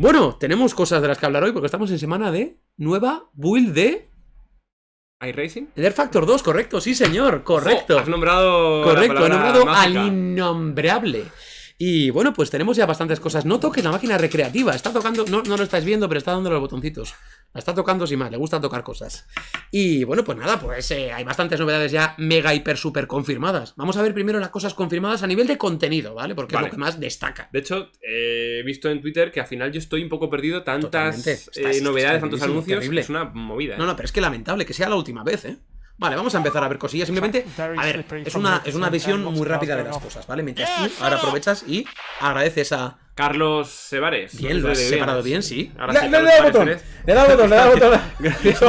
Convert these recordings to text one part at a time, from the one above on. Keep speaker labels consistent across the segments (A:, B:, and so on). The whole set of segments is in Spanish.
A: Bueno, tenemos cosas de las que hablar hoy porque estamos en semana de nueva build de iRacing. Air Factor 2, correcto, sí señor, correcto. has nombrado. Correcto, he nombrado al innombrable. Y bueno, pues tenemos ya bastantes cosas. No toques la máquina recreativa. Está tocando, no, no lo estáis viendo, pero está dando los botoncitos. La está tocando sin más, le gusta tocar cosas. Y bueno, pues nada, pues eh, hay bastantes novedades ya mega, hiper, super confirmadas. Vamos a ver primero las cosas confirmadas a nivel de contenido, ¿vale? Porque es lo que más destaca. De hecho, eh, he visto en Twitter que al final yo estoy un poco perdido. Tantas eh, novedades, tantos anuncios. Es una movida. No, no, pero es que lamentable que sea la última vez, ¿eh? Vale, vamos a empezar a ver cosillas. Simplemente, a ver, es una, es una visión muy rápida de las cosas, ¿vale? Mientras ¡Eh, tú ahora aprovechas y agradeces a... Carlos Sebares. Bien, lo has separado bien, sí. le, da botón. Le da botón, le da botón. gracias,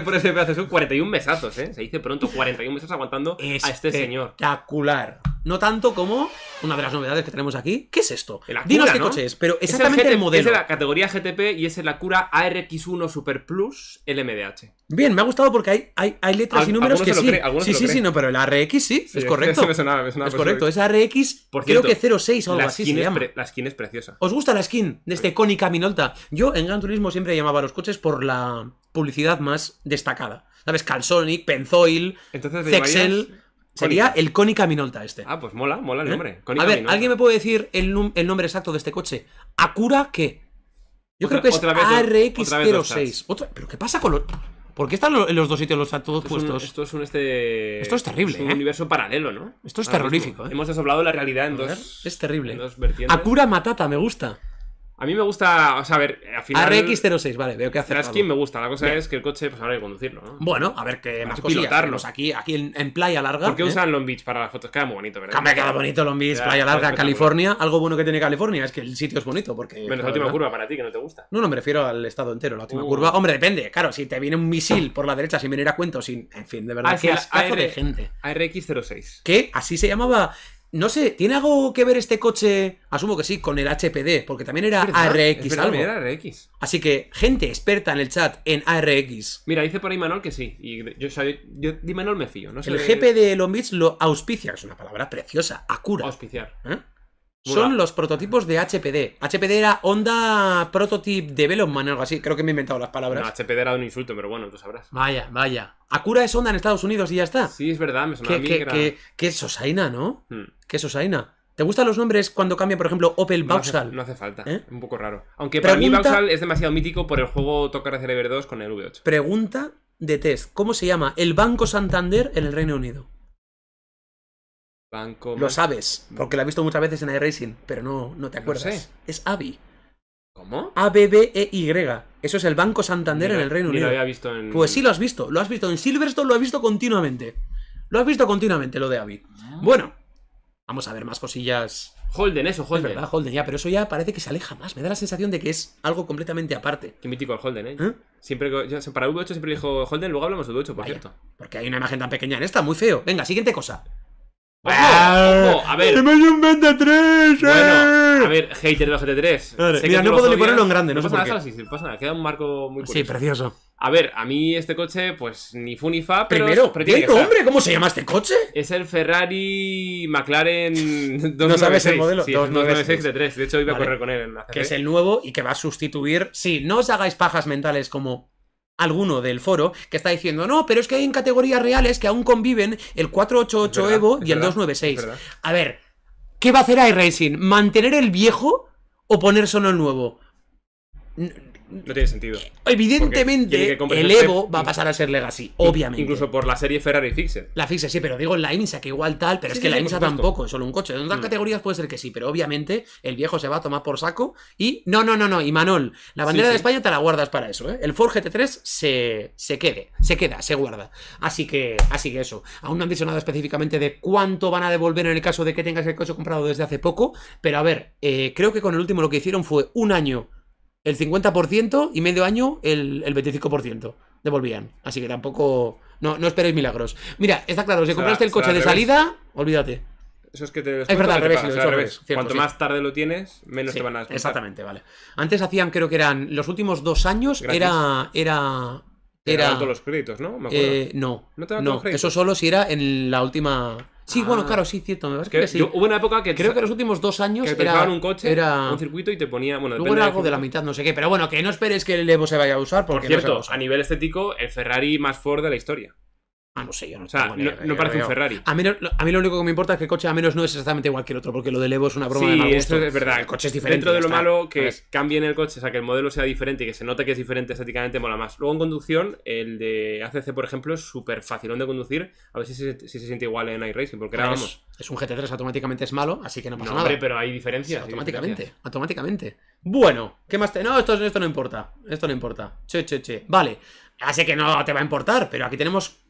A: por ese, gracias pedazo. Son 41 mesazos, ¿eh? Se dice pronto. 41 mesazos aguantando a este señor. Espectacular. No tanto como una de las novedades que tenemos aquí. ¿Qué es esto? El Dinos qué coche es, pero exactamente el, modelo. Es de la categoría GTP y es el cura ARX1 Super Plus LMDH. Bien, me ha gustado porque hay, hay, letras y números que sí. sí, sí, sí, pero el ARX sí, es correcto. es correcto, es ARX, creo que 06 o algo así llama. la skin es preciosa. ¿Os gusta la skin de este Cónica Minolta? Yo en Gran Turismo siempre llamaba a los coches por la publicidad más destacada. ¿Sabes? Calsonic, Penzoil, Zexel... Sería el Konica Minolta este. Ah, pues mola, mola el ¿Eh? nombre. A ver, ¿alguien me puede decir el, nombre exacto de este coche? ¿Acura qué? Yo creo que es RX 06 ¿Pero qué pasa con los.? ¿Por qué están los, los dos sitios los todos puestos? esto es un este. Esto es terrible. Es un ¿eh? universo paralelo, ¿no? Esto es terrorífico, ¿eh? Hemos desoblado la realidad en dos. Es terrible. Acura Matata, me gusta. A mí me gusta, o sea, a ver, al final. RX06, vale, veo que hace. La skin me gusta, la cosa es que el coche, pues hay que conducirlo, ¿no? Bueno, a ver qué más pilotarlos aquí, aquí en, playa larga. ¿Por qué ¿eh? usan Long Beach para las fotos? Queda muy bonito, ¿verdad? Me queda bonito Long Beach, playa larga, California. Algo bueno que tiene California es que el sitio es bonito, porque. Menos la última curva para ti, que no te gusta. No, no, me refiero al estado entero, la última uh. curva. Hombre, depende, claro, si te viene un misil por la derecha sin venir a cuento, sin. En fin, de verdad, Hay ah, de gente. rx 06 ¿Qué? Así se llamaba no sé, ¿tiene algo que ver este coche? Asumo que sí, con el HPD, porque también era RX ARX. algo. Era Así que, gente experta en el chat en ARX. Mira, dice por ahí Manol que sí. Y yo, yo di Manol me fío. No el GP de Long Beach lo auspicia, es una palabra preciosa, acura. Auspiciar. ¿Eh? son los prototipos de HPD. HPD era Honda Prototype Development o algo así. Creo que me he inventado las palabras. No, HPD era un insulto, pero bueno, tú sabrás. Vaya, vaya. Acura es Honda en Estados Unidos y ya está. Sí, es verdad, me sonaba que, a mí Qué Sosaina, ¿no? Hmm. Qué Sosaina. ¿Te gustan los nombres cuando cambia, por ejemplo, Opel Vauxhall? No hace, falta, ¿Eh? un poco raro. Aunque para mí Vauxhall es demasiado mítico por el juego Tocar Cerebro 2 con el V8. Pregunta de test. ¿Cómo se llama el Banco Santander en el Reino Unido? Lo sabes, porque lo has visto muchas veces en iRacing, pero no, no te acuerdas. Es AVI. ¿Cómo? A-B-B-E-Y. Eso es el Banco Santander en el Reino Unido. Lo había visto en... Pues sí lo has visto. Lo has visto en Silverstone, lo has visto continuamente. Lo has visto continuamente, lo de Avi. Bueno, vamos a ver más cosillas. Holden, eso, Holden. Es verdad, Holden, ya, pero eso ya parece que se aleja más. Me da la sensación de que es algo completamente aparte. Qué mítico el Holden, ¿eh? ¿Eh? Siempre, yo, para V8 siempre dijo Holden, luego hablamos de V8, por cierto. Porque hay una imagen tan pequeña en esta, muy feo. Venga, siguiente cosa. Ah. Ojo, a ver. un 23! Bueno, eh! a ver, hater de GT3. mira, no puedo le ponerlo en grande, no, no pasa nada, sí, pasa nada. Queda un marco muy curioso. Sí, precioso. A ver, a mí este coche, pues ni fu ni fa, pero. Primero, pero ¿Cómo se llama este coche? Es el Ferrari McLaren 296. No sabes el modelo. Sí, 296 de 3. De hecho, iba a correr con él en la Que es el nuevo y que va a sustituir. Sí, no os hagáis pajas mentales como alguno del foro que está diciendo, no, pero es que hay en categorías reales que aún conviven el 488 Evo y el 296. A ver, ¿qué va a hacer iRacing? ¿Mantener el viejo o poner solo el nuevo? No tiene sentido. Evidentemente, el Evo va a pasar a ser Legacy, obviamente. Incluso por la serie Ferrari Fixer. La Fixer, sí, pero digo en la IMSA, que igual tal, pero es que la IMSA tampoco, es solo un coche. En otras mm. categorías puede ser que sí, pero obviamente el viejo se va a tomar por saco y. No, no, no, no, y Manol, la bandera de España te la guardas para eso, ¿eh? El Ford GT3 se, se quede, se queda, se guarda. Así que, así que eso. Aún no han dicho nada específicamente de cuánto van a devolver en el caso de que tengas el coche comprado desde hace poco, pero a ver, eh, creo que con el último lo que hicieron fue un año el 50% y medio año el, 25% devolvían. Así que tampoco. No, esperéis milagros. Mira, está claro, si compraste el coche de salida, olvídate. Eso es que te Es verdad, al revés, al revés. Cuanto más tarde lo tienes, menos te van a exactamente, vale. Antes hacían, creo que eran. Los últimos dos años era. Era. Era. todos los créditos, ¿no? Eh, no. ¿No te eso solo si era en la última. Sí, bueno, ah. claro, sí, cierto. hubo una época que. Creo que los últimos dos años. te era, un coche, un circuito y te ponía. Bueno, era algo de la mitad, no sé qué. Pero bueno, que no esperes que el Evo se vaya a usar. Porque Por cierto, a, a nivel estético, el Ferrari más Ford de la historia. Ah, no sé, yo no o sea, no, parece un Ferrari. A mí, lo único que me importa es que el coche a menos no es exactamente igual que el otro, porque lo de Evo es una broma sí, de es verdad. El coche es diferente. Dentro de lo malo, que cambien el coche, o sea, que el modelo sea diferente y que se note que es diferente estéticamente, mola más. Luego en conducción, el de ACC, por ejemplo, es súper fácil de conducir. A ver si se, siente igual en iRacing, porque ahora pues, vamos. Es, un GT3, automáticamente es malo, así que no pasa nada. pero hay diferencias. automáticamente, automáticamente. Bueno, ¿qué más te.? No, esto, esto no importa. Esto no importa. Che, che, che. Vale. Así que no te va a importar, pero aquí tenemos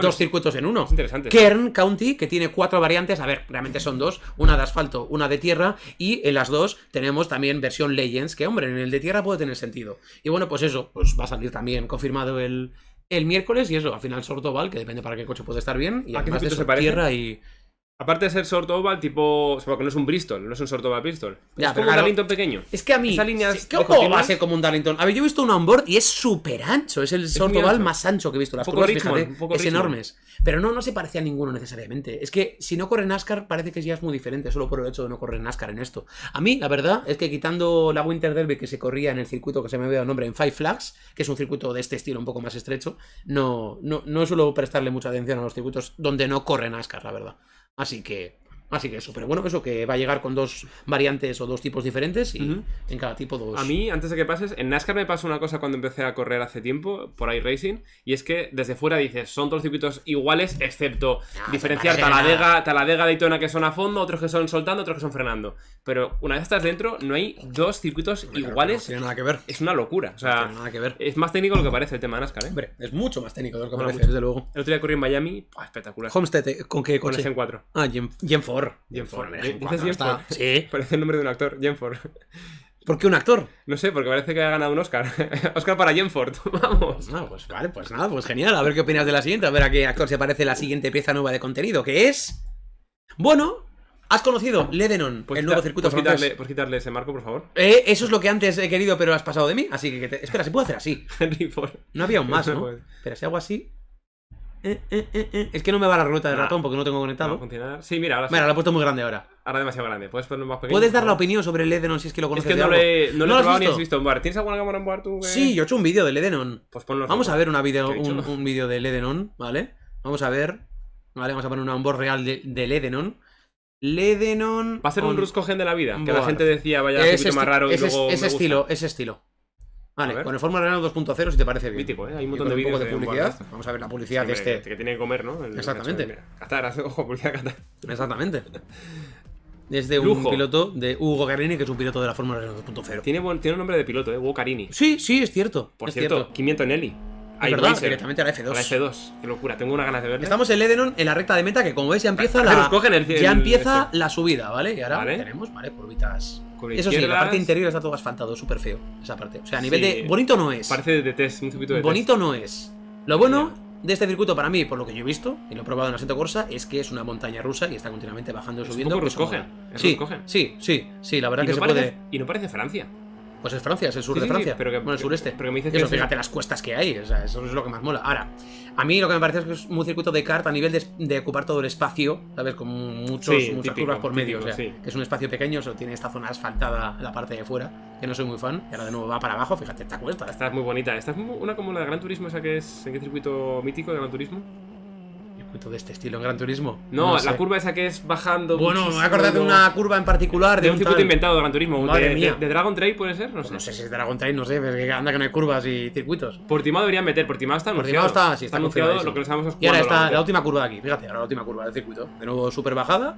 A: dos circuitos en uno. interesante. Kern County, que tiene cuatro variantes, a ver, realmente son dos, una de asfalto, una de tierra, y en las dos tenemos también versión Legends, que hombre, en el de tierra puede tener sentido. Y bueno, pues eso, pues va a salir también confirmado el, el miércoles, y eso, al final Sordoval, que depende para qué coche puede estar bien, y además de eso, tierra y... Aparte de ser short oval, tipo. porque no es un Bristol, no es un short oval Bristol. es como un Darlington pequeño. Es que a mí. Es, ¿Cómo va a como un Darlington? A ver, yo he visto un onboard y es súper ancho. Es el oval más ancho que he visto. Las curvas, es enormes. Pero no, no se parecía a ninguno necesariamente. Es que si no corre NASCAR, parece que ya es muy diferente, solo por el hecho de no correr NASCAR en esto. A mí, la verdad, es que quitando la Winter Derby que se corría en el circuito que se me había dado nombre, en Five Flags, que es un circuito de este estilo un poco más estrecho, no, no, no suelo prestarle mucha atención a los circuitos donde no corre NASCAR, la verdad. Así que Así que eso pero bueno que eso, que va a llegar con dos variantes o dos tipos diferentes y en cada tipo dos. A mí, antes de que pases, en NASCAR me pasó una cosa cuando empecé a correr hace tiempo, por iRacing, y es que desde fuera dices, son todos circuitos iguales, excepto ah, diferenciar Taladega, Taladega, Daytona que son a fondo, otros que son soltando, otros que son frenando. Pero una vez estás dentro, no hay dos circuitos iguales. No tiene nada que ver. Es una locura. O sea, nada que ver. es más técnico de lo que parece el tema de NASCAR, ¿eh? es mucho más técnico de lo que parece, desde luego. El otro día corrí en Miami, espectacular. Homestead, ¿eh? ¿con qué Con el 4. Ah, Gen Ford. Parece el nombre de un actor, ¿Por qué un actor? No sé, porque parece que ha ganado un Oscar. Oscar para Jenford, vamos. No, ah, pues vale, pues nada, pues genial. A ver qué opinas de la siguiente, a ver a qué actor se parece la siguiente pieza nueva de contenido, que es. Bueno, has conocido Ledenon, el nuevo circuito ¿puedes quitarle, quitarle ese marco, por favor? Eh, eso es lo que antes he querido, pero has pasado de mí, así que. Espera, se puede hacer así. No había un más, ¿no? Espera, si hago así. Eh, eh, eh, es que no me va la rueda de ah. ratón porque no tengo conectado. Sí, mira, ahora sí. lo he puesto muy grande ahora. Ahora demasiado grande. Puedes ponerlo más pequeño. Puedes dar la opinión sobre el Edenon si es que lo conoces. Es que no, lo he, no, probado ni has visto en bar. ¿Tienes alguna cámara en bar tú? Sí, yo he hecho un vídeo del Edenon. Pues Vamos a ver un video, un, vídeo del Edenon, ¿vale? Vamos a ver. Vale, vamos a poner una onboard real de, del Edenon. Ledenon. Va a ser un Gen de la vida. Que la gente decía, vaya, es más raro. y luego es, estilo, es estilo. Vale, con el Fórmula Renault 2.0, si te parece bien. Mítico, ¿eh? Hay un montón de vídeos de publicidad. Vamos a ver la publicidad de este. Que tiene que comer, ¿no? El Exactamente. catar hace ojo, publicidad Catar. Exactamente. Es de un piloto de Hugo Carini, que es un piloto de la Fórmula 2.0. Tiene, tiene un nombre de piloto, ¿eh? Hugo Carini. Sí, sí, es cierto. Por es cierto, cierto. Quimiento Nelly. directamente a la F2. la F2, qué locura, tengo una ganas de ver Estamos en Edenon en la recta de meta, que como ves ya empieza la. ya empieza la subida, ¿vale? Y ahora tenemos, ¿vale? Curvitas eso sí, la parte interior está todo asfaltado, súper feo. Esa parte. O sea, a nivel de. Bonito no es. Parece de test, un circuito de Bonito no es. Lo bueno de este circuito para mí, por lo que yo he visto y lo he probado en la Corsa, es que es una montaña rusa y está continuamente bajando y subiendo. Es un sí, sí, sí, la verdad que Y no parece Francia. Pues es Francia, es el sur de Francia. pero bueno, el sureste. Pero me dices fíjate las cuestas que hay. eso es lo que más mola. Ahora, a mí lo que me parece es que es un circuito de kart a nivel de, ocupar todo el espacio, ¿sabes? Con muchos, muchas curvas por medio. o sea, que es un espacio pequeño, solo tiene esta zona asfaltada la parte de fuera, que no soy muy fan. Y ahora de nuevo va para abajo, fíjate, esta cuesta. Esta es muy bonita. Esta es una como la de Gran Turismo, esa que es. ¿En qué circuito mítico de Gran Turismo? circuito de este estilo en Gran Turismo. No, la curva esa que es bajando. Bueno, me acordé de una curva en particular. De, de un, circuito inventado de Gran Turismo. Madre de, mía. De, Dragon Trail puede ser? No pues sé. No sé si es Dragon Trail, no sé, anda que no hay curvas y circuitos. Por Portimao deberían meter, Por Portimao está anunciado. Portimao está, sí, está, está anunciado lo que nos estamos Y ahora está la última curva de aquí, fíjate, ahora la última curva del circuito. De nuevo, súper bajada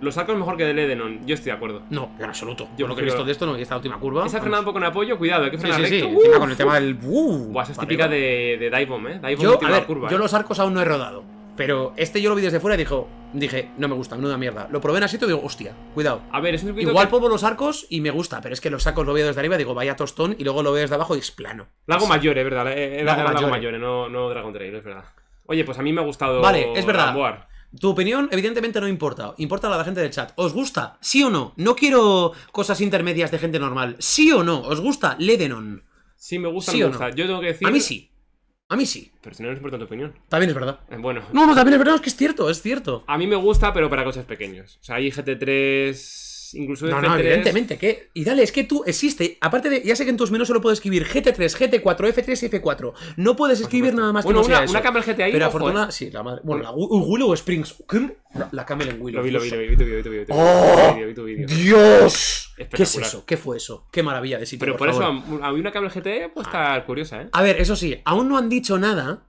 A: lo saco mejor que del Edenon, yo estoy de acuerdo. No, en absoluto. Yo lo que he visto de esto, no, y esta última curva. Se ha frenado un poco en apoyo, cuidado, hay que frenar sí, sí, con el tema del. ¡uh! es típica de, de dive ¿eh? Dive yo, curva. Yo ¿eh? los arcos aún no he rodado. Pero este yo lo vi desde fuera y dije dije, no me gusta, menuda mierda. Lo probé en asito y digo, hostia, cuidado. A ver, es un Igual pongo los arcos y me gusta, pero es que los sacos lo veo desde arriba, digo, vaya tostón, y luego lo veo desde abajo y es plano. Lago mayor, es verdad. Lago, eh, eh, Lago, Lago Mayor, no, no Dragon Trail, es verdad. Oye, pues a mí me ha gustado. Vale, es verdad. Tu opinión, evidentemente, no importa. Importa la de la gente del chat. ¿Os gusta? ¿Sí o no? No quiero cosas intermedias de gente normal. ¿Sí o no? ¿Os gusta? Ledenon. Sí, me gusta, o Yo tengo que decir. A mí sí. A mí sí. Pero si no es importa tu opinión. También es verdad. Eh, bueno. No, no, también es verdad, es que es cierto, es cierto. A mí me gusta, pero para cosas pequeñas O sea, hay GT3 incluso no, No, evidentemente, que. Y dale, es que tú existe. Aparte de. Ya sé que en tus menús solo puedes escribir GT3, GT4, F3 y F4. No puedes escribir nada más que bueno, una, una Camel GTI. Pero eh. afortunadamente. Sí, la madre. Bueno, la Willow Springs. La Camel en Willow. Lo vi, lo vi, vi, ¡Dios! ¿Qué es eso? ¿Qué fue eso? ¡Qué maravilla de sitio! Pero por, eso, a mí una Camel GTI puede ah. curiosa, ¿eh? A ver, eso sí, aún no han dicho nada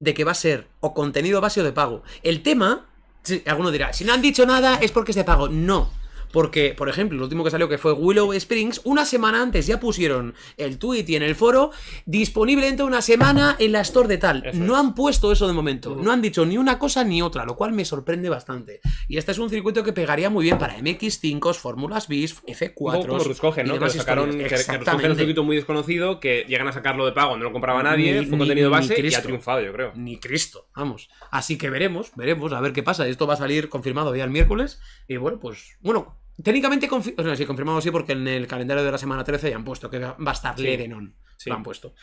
A: de que va a ser o contenido base o de pago. El tema, si, alguno dirá, si no han dicho nada es porque es de pago. No, porque, por ejemplo, el último que salió que fue Willow Springs, una semana antes ya pusieron el tweet y en el foro disponible dentro de una semana en la store de tal. no han puesto eso de momento, no han dicho ni una cosa ni otra, lo cual me sorprende bastante. Y este es un circuito que pegaría muy bien para MX5, Fórmulas bis, F4. Como Ruscogen, ¿no? Que sacaron, un circuito muy desconocido que llegan a sacarlo de pago, no lo compraba nadie, fue un contenido base y ha triunfado, yo creo. Ni Cristo, vamos. Así que veremos, veremos, a ver qué pasa. Esto va a salir confirmado ya el miércoles. Y bueno, pues, bueno, Técnicamente, confirmamos sí, confirmado sí, porque en el calendario de la semana 13 ya han puesto que va a estar sí. Ledenon. Lo han puesto.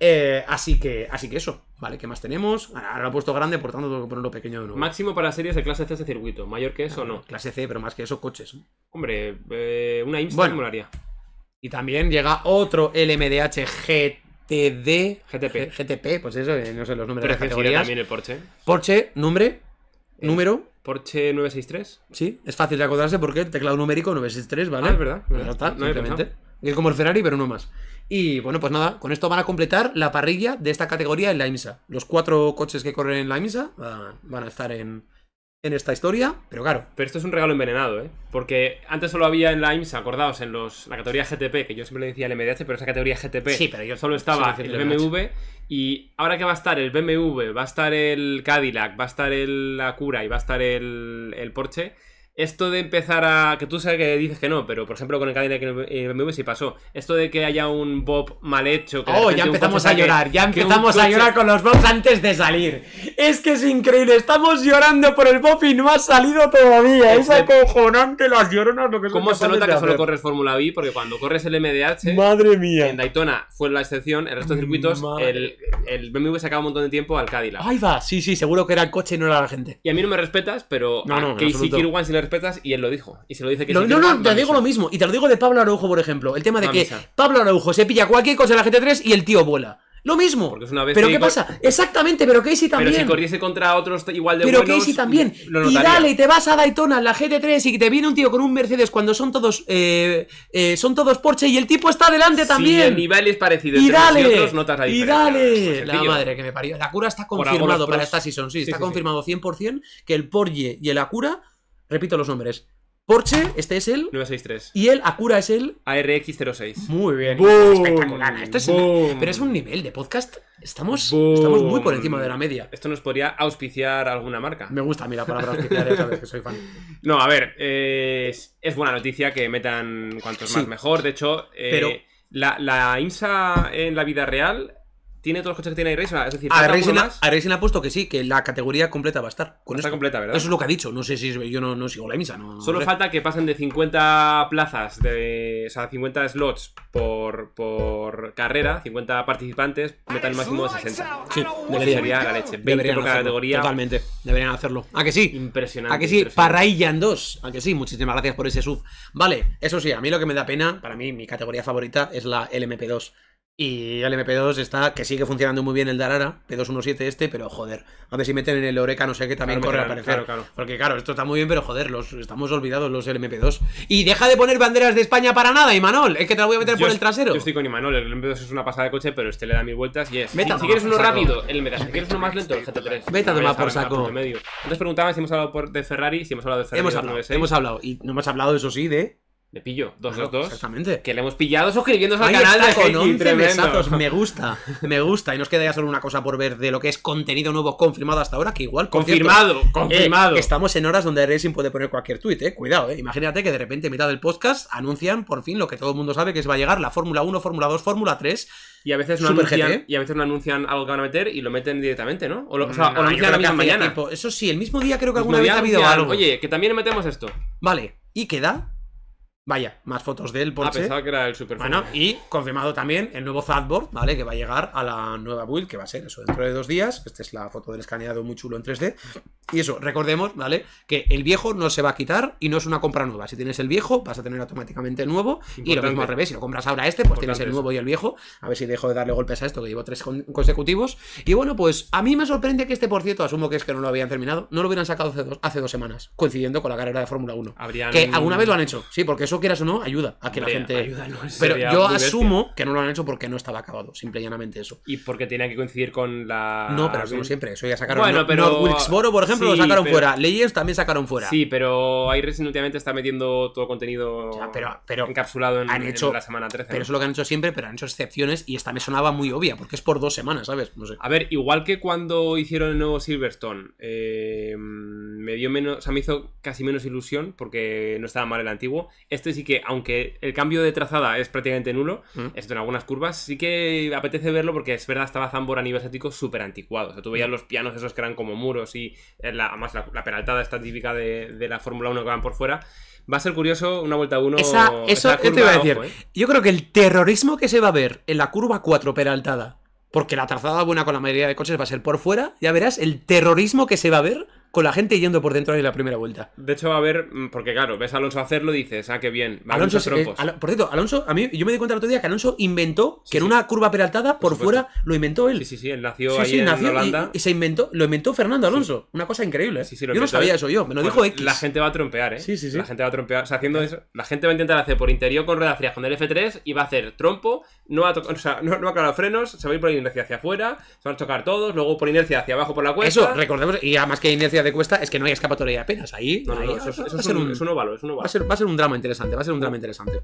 A: Eh, así, que, así que eso, ¿vale? ¿Qué más tenemos? Ahora lo he puesto grande, por tanto tengo que ponerlo pequeño de nuevo. Máximo para series de clase C ese circuito, mayor que eso no. Clase C, pero más que eso, coches. Hombre, eh, una me Y también llega otro LMDH GTD. GTP. GTP, pues eso, no sé los números Pero de las también el Porsche. Porsche, nombre eh, ¿Número? Porsche 963. Sí, es fácil de acordarse porque el teclado numérico 963, ¿vale? Ah, es verdad. Es como el Ferrari, pero no más. Y bueno, pues nada, con esto van a completar la parrilla de esta categoría en la IMSA. Los cuatro coches que corren en la IMSA van a estar en, en esta historia, pero claro. Pero esto es un regalo envenenado, ¿eh? Porque antes solo había en la IMSA, acordaos, en los, la categoría GTP, que yo siempre le decía el MDH, pero esa categoría GTP. Sí, pero yo solo estaba el BMW. Y ahora que va a estar el BMW, va a estar el Cadillac, va a estar el Acura y va a estar el, el Porsche esto de empezar a. que tú sabes que dices que no, pero por ejemplo con el Cadillac que el BMW sí pasó. Esto de que haya un Bob mal hecho. oh, ya empezamos a llorar, ya empezamos a llorar con los Bobs antes de salir. Es que es increíble, estamos llorando por el Bob y no ha salido todavía. Es, acojonante las lloronas lo ¿Cómo se nota que solo corres Fórmula B? Porque cuando corres el MDH. Madre mía. En Daytona fue la excepción, en el resto de circuitos, el, el BMW sacaba un montón de tiempo al Cadillac. Ahí va, sí, sí, seguro que era el coche y no era la gente. Y a mí no me respetas, pero no, no, Kirwan respetas y él lo dijo. Y se lo dice que No, no, no, te digo lo mismo. Y te lo digo de Pablo Araujo, por ejemplo. El tema de que Pablo Araujo se pilla cualquier cosa en la GT3 y el tío vuela. Lo mismo. Porque es una vez ¿Pero qué pasa? Exactamente, pero Casey también. Pero si corriese contra otros igual de pero buenos... Pero Casey también. y dale, y te vas a Daytona, en la GT3, y te viene un tío con un Mercedes cuando son todos eh, eh, son todos Porsche y el tipo está adelante también. Sí, el nivel es parecido. Y dale. Y, dale. La pues madre que me parió. La cura está confirmado para esta season, sí. Está confirmado 100% que el Porsche y el Acura Repito los nombres. Porsche, este es el 963. Y el Acura es el ARX06. Muy bien. espectacular. pero es un nivel de podcast. Estamos, muy por encima de la media. Esto nos podría auspiciar alguna marca. Me gusta a mí palabra auspiciar, sabes que soy fan. No, a ver, eh, es, buena noticia que metan cuantos más mejor. De hecho, eh, pero... la, la IMSA en la vida real tiene todos los coches que tiene iRacing. Es decir, a ha puesto que sí, que la categoría completa va a estar. completa, ¿verdad? Eso es lo que ha dicho. No sé si yo no, no, sigo la misa. No, Solo falta que pasen de 50 plazas, de, o sea, 50 slots por, por carrera, 50 participantes, metan máximo de 60. Sí, debería. leche. deberían categoría. Totalmente. Deberían hacerlo. ¿A que sí? Impresionante. ¿A que sí? Parraillan 2. ¿A que sí? Muchísimas gracias por ese sub. Vale, eso sí, a mí lo que me da pena, para mí, mi categoría favorita es la LMP2. Y el MP2 está, que sigue funcionando muy bien el Darara, P217 este, pero joder, a ver si meten en el Oreca, no sé qué también corre a aparecer. Claro, claro. Porque claro, esto está muy bien, pero joder, los, estamos olvidados los mp 2 Y deja de poner banderas de España para nada, Imanol, es que te la voy a meter por el trasero. Yo estoy con Imanol, el MP2 es una pasada de coche, pero este le da mil vueltas y es. Meta si, quieres uno rápido, el meta si quieres uno más lento, el GT3. Vete a tomar por saco. Antes preguntaba si hemos hablado por, de Ferrari, si hemos hablado de Ferrari. Hemos hablado, hemos hablado. Y no hemos hablado, eso sí, de le pillo, dos dos. Exactamente. Que le hemos pillado suscribiéndose al canal de con 11 Me gusta, me gusta. Y nos queda ya solo una cosa por ver de lo que es contenido nuevo confirmado hasta ahora, que igual. Confirmado, eh, confirmado. estamos en horas donde Racing puede poner cualquier tuit, eh. Cuidado, eh. Imagínate que de repente, en mitad del podcast, anuncian por fin lo que todo el mundo sabe que se va a llegar: la Fórmula 1, Fórmula 2, Fórmula 3. Y a veces no anuncian, y a veces no anuncian algo que van a meter y lo meten directamente, ¿no? O lo, o sea, o mm, mañana. Eso sí, el mismo día creo que alguna vez ha habido algo. Oye, que también metemos esto. Vale, y queda Vaya, más fotos de él, por Ah, pesar que era el superman Bueno, y confirmado también el nuevo Zadboard, ¿vale? Que va a llegar a la nueva build, que va a ser eso dentro de dos días. Esta es la foto del escaneado muy chulo en 3D. Y eso, recordemos, ¿vale? Que el viejo no se va a quitar y no es una compra nueva. Si tienes el viejo, vas a tener automáticamente el nuevo. Y lo mismo al revés, si lo compras ahora este, pues tienes el nuevo y el viejo. A ver si dejo de darle golpes a esto, que llevo tres consecutivos. Y bueno, pues a mí me sorprende que este, por cierto, asumo que es que no lo habían terminado, no lo hubieran sacado hace dos, hace dos semanas, coincidiendo con la carrera de Fórmula 1. Que alguna vez lo han hecho, sí, porque es eso quieras o no, ayuda a que la gente. Pero yo asumo que no lo han hecho porque no estaba acabado, simple y llanamente eso. Y porque tenía que coincidir con la. No, pero siempre. Eso ya sacaron. Bueno, pero. No, por ejemplo, lo sacaron fuera. leyes también sacaron fuera. Sí, pero hay últimamente está metiendo todo contenido pero, encapsulado en, la semana 13. Pero eso lo que han hecho siempre, pero han hecho excepciones y esta me sonaba muy obvia porque es por dos semanas, ¿sabes? No sé. A ver, igual que cuando hicieron el nuevo Silverstone, eh, me dio menos. O sea, me hizo casi menos ilusión porque no estaba mal el antiguo este sí que, aunque el cambio de trazada es prácticamente nulo, mm. esto en algunas curvas, sí que apetece verlo porque es verdad, estaba Zambor a nivel estético súper anticuado. O sea, tú veías mm. los pianos esos que eran como muros y eh, además la, peraltada está típica de, la Fórmula 1 que van por fuera. Va a ser curioso una vuelta 1. eso te iba a decir. Eh. Yo creo que el terrorismo que se va a ver en la curva 4 peraltada, porque la trazada buena con la mayoría de coches va a ser por fuera, ya verás el terrorismo que se va a ver con la gente yendo por dentro de la primera vuelta. De hecho, va a haber, mm, porque claro, ves a Alonso hacerlo y dices, ah, qué bien. Alonso, eh, por cierto, Alonso, a mí yo me di cuenta el otro día que Alonso inventó que en una curva peraltada por, fuera lo inventó él. Sí, sí, sí, él nació ahí en Holanda. Y, se inventó, lo inventó Fernando Alonso. Una cosa increíble. ¿eh? yo no sabía eso yo, me lo dijo X. La gente va a trompear, ¿eh? Sí, sí, sí. La gente va a trompear. O sea, haciendo eso, la gente va a intentar hacer por interior con rueda frías con el F3 y va a hacer trompo, no va a, o sea, no, va a frenos, se va a ir por inercia hacia afuera, se van a chocar todos, luego por inercia hacia abajo por la cuesta. Eso, recordemos, y además que inercia de Cuesta es que no hay escapatoria apenas. Ahí, no, es, un, es, un, óvalo, Va, a ser, un drama interesante, va a ser un drama interesante.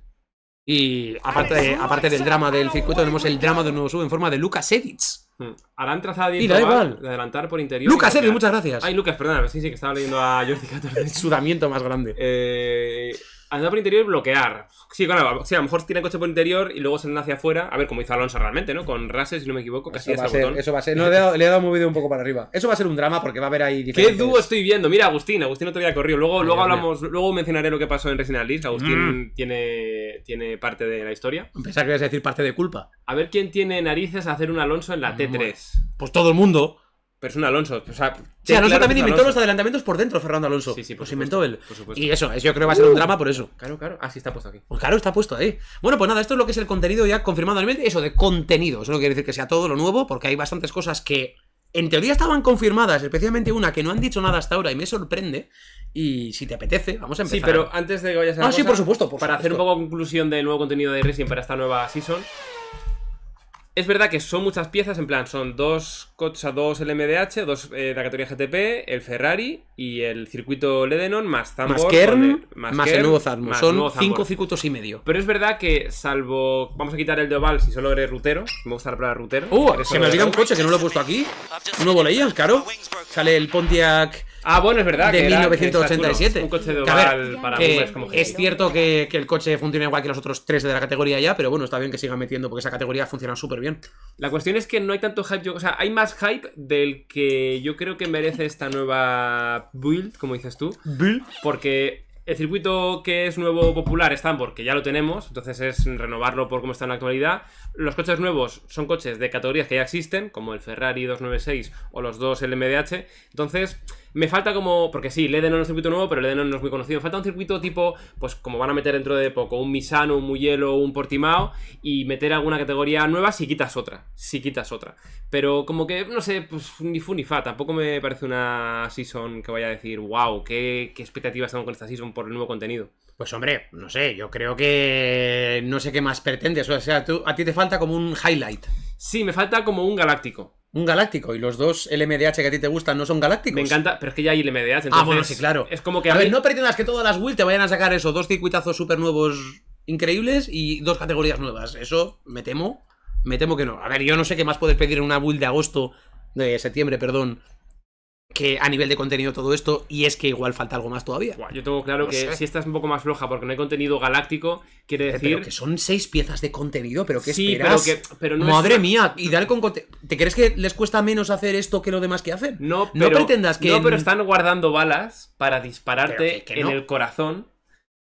A: Y aparte, aparte del drama del circuito, tenemos el drama de un nuevo sub en forma de Lucas Edits. Hmm. Harán trazada de adelantar por interior. Lucas Edits, muchas gracias. Ay, Lucas, perdona, sí, sí, que estaba leyendo a Jordi Cator. El sudamiento más grande. Eh, Andar por interior y bloquear. Sí, claro, sea a lo mejor tiran coche por interior y luego se hacia afuera. A ver, como hizo Alonso realmente, ¿no? Con Rases, si no me equivoco, eso va, a ser, le he, dado, movido un poco para arriba. Eso va a ser un drama porque va a haber ahí diferentes. ¿Qué dúo estoy viendo? Mira, Agustín, Agustín no te había Luego, luego hablamos, luego mencionaré lo que pasó en Resident Evil. Agustín mm. tiene, tiene parte de la historia. Pensaba que ibas a decir parte de culpa. A ver quién tiene narices a hacer un Alonso en la T3. Pues todo el mundo. Pero es un Alonso. O sea, sí, Alonso también inventó los adelantamientos por dentro, Fernando Alonso. Sí, sí, por inventó él. Y eso, yo creo que va a ser un uh. drama por eso. Claro, claro. Ah, sí, está puesto aquí. Pues claro, está puesto ahí. Bueno, pues nada, esto es lo que es el contenido ya confirmado Eso de contenido. Eso no quiere decir que sea todo lo nuevo, porque hay bastantes cosas que en teoría estaban confirmadas, especialmente una que no han dicho nada hasta ahora y me sorprende. Y si te apetece, vamos a empezar. Sí, pero antes de que vayas a. Ah, sí, por supuesto. para hacer un poco conclusión del nuevo contenido de Racing para esta nueva season. Es verdad que son muchas piezas, en plan, son dos coches a dos LMDH, dos eh, de la categoría GTP, el Ferrari y el circuito Ledenon, más Zambor. Más Kern, más, el nuevo Zambor. Son cinco circuitos y medio. Pero es verdad que, salvo... Vamos a quitar el de oval si solo eres rutero. Me gusta la palabra rutero. ¡Uh! Se me olvida un coche que no lo he puesto aquí. No lo caro. Sale el Pontiac Ah, bueno, es verdad. De 1987. un coche de para como Es cierto que, el coche funciona igual que los otros tres de la categoría ya, pero bueno, está bien que sigan metiendo porque esa categoría funciona súper bien. La cuestión es que no hay tanto hype. o sea, hay más hype del que yo creo que merece esta nueva build, como dices tú. Build. Porque el circuito que es nuevo popular es porque que ya lo tenemos, entonces es renovarlo por cómo está en la actualidad. Los coches nuevos son coches de categorías que ya existen, como el Ferrari 296 o los dos LMDH. Entonces, me falta como. Porque sí, e e no es un circuito nuevo, pero Ledeno no es muy conocido. Me falta un circuito tipo, pues como van a meter dentro de poco, un Misano, un Muyelo, un Portimao, y meter alguna categoría nueva si quitas otra. Si quitas otra. Pero como que, no sé, pues ni fu ni fa. Tampoco me parece una season que vaya a decir, wow, qué, qué expectativas tengo con esta season por el nuevo contenido. Pues hombre, no sé, yo creo que no sé qué más pretendes. O sea, tú, a ti te falta como un highlight. Sí, me falta como un galáctico. Un galáctico. Y los dos LMDH que a ti te gustan no son galácticos. Me encanta, pero es que ya hay LMDH. Entonces ah, bueno, sí, claro. Es como que. A, ver, no pretendas que todas las Will te vayan a sacar eso, dos circuitazos super nuevos increíbles y dos categorías nuevas. Eso me temo. Me temo que no. A ver, yo no sé qué más puedes pedir en una build de agosto, de septiembre, perdón, que a nivel de contenido todo esto, y es que igual falta algo más todavía. yo tengo claro que si esta un poco más floja porque no hay contenido galáctico, quiere eh, decir. Pero que son seis piezas de contenido, pero que esperas? que, Madre mía, y dale con ¿Te crees que les cuesta menos hacer esto que lo demás que hacen? No, no pretendas que. No, pero están guardando balas para dispararte en el corazón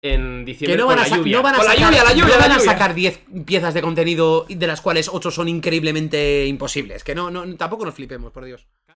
A: en diciembre. Que no van, a, sacar, 10 piezas de contenido de las cuales 8 son increíblemente imposibles. Que no, no, tampoco nos flipemos, por Dios.